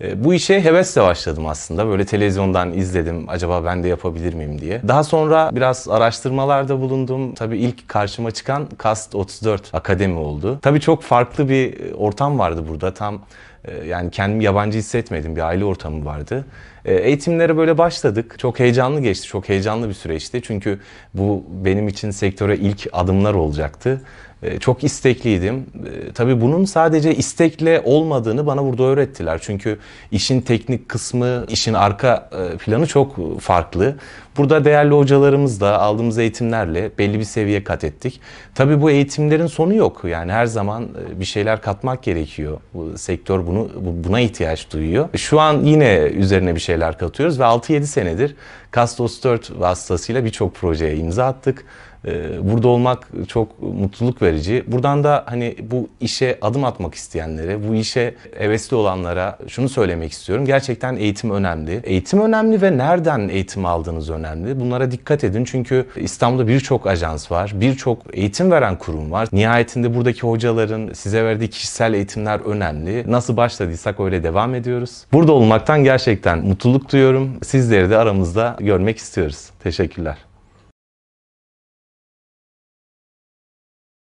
Ee, bu işe hevesle başladım aslında. Böyle televizyondan izledim acaba ben de yapabilir miyim diye. Daha sonra biraz araştırmalarda bulundum. Tabii ilk karşıma çıkan Cast 34 Akademi oldu. Tabii çok farklı bir e, ortam vardı burada. Tam e, yani kendimi yabancı hissetmedim. Bir aile ortamı vardı. E, eğitimlere böyle başladık. Çok heyecanlı geçti. Çok heyecanlı bir süreçti. Çünkü bu benim için sektöre ilk adımlar olacaktı. Ee, çok istekliydim. Ee, tabii bunun sadece istekle olmadığını bana burada öğrettiler. Çünkü işin teknik kısmı, işin arka e, planı çok farklı. Burada değerli hocalarımızla aldığımız eğitimlerle belli bir seviye kat ettik. Tabii bu eğitimlerin sonu yok. Yani her zaman e, bir şeyler katmak gerekiyor. Bu sektör bunu buna ihtiyaç duyuyor. Şu an yine üzerine bir şeyler katıyoruz ve 6-7 senedir Kastos 4 vasıtasıyla birçok projeye imza attık. Ee, burada olmak çok mutluluk verici. Buradan da hani bu işe adım atmak isteyenlere, bu işe hevesli olanlara şunu söylemek istiyorum. Gerçekten eğitim önemli. Eğitim önemli ve nereden eğitim aldığınız önemli. Bunlara dikkat edin çünkü İstanbul'da birçok ajans var, birçok eğitim veren kurum var. Nihayetinde buradaki hocaların size verdiği kişisel eğitimler önemli. Nasıl başladıysak öyle devam ediyoruz. Burada olmaktan gerçekten mutluluk duyuyorum. Sizleri de aramızda görmek istiyoruz. Teşekkürler.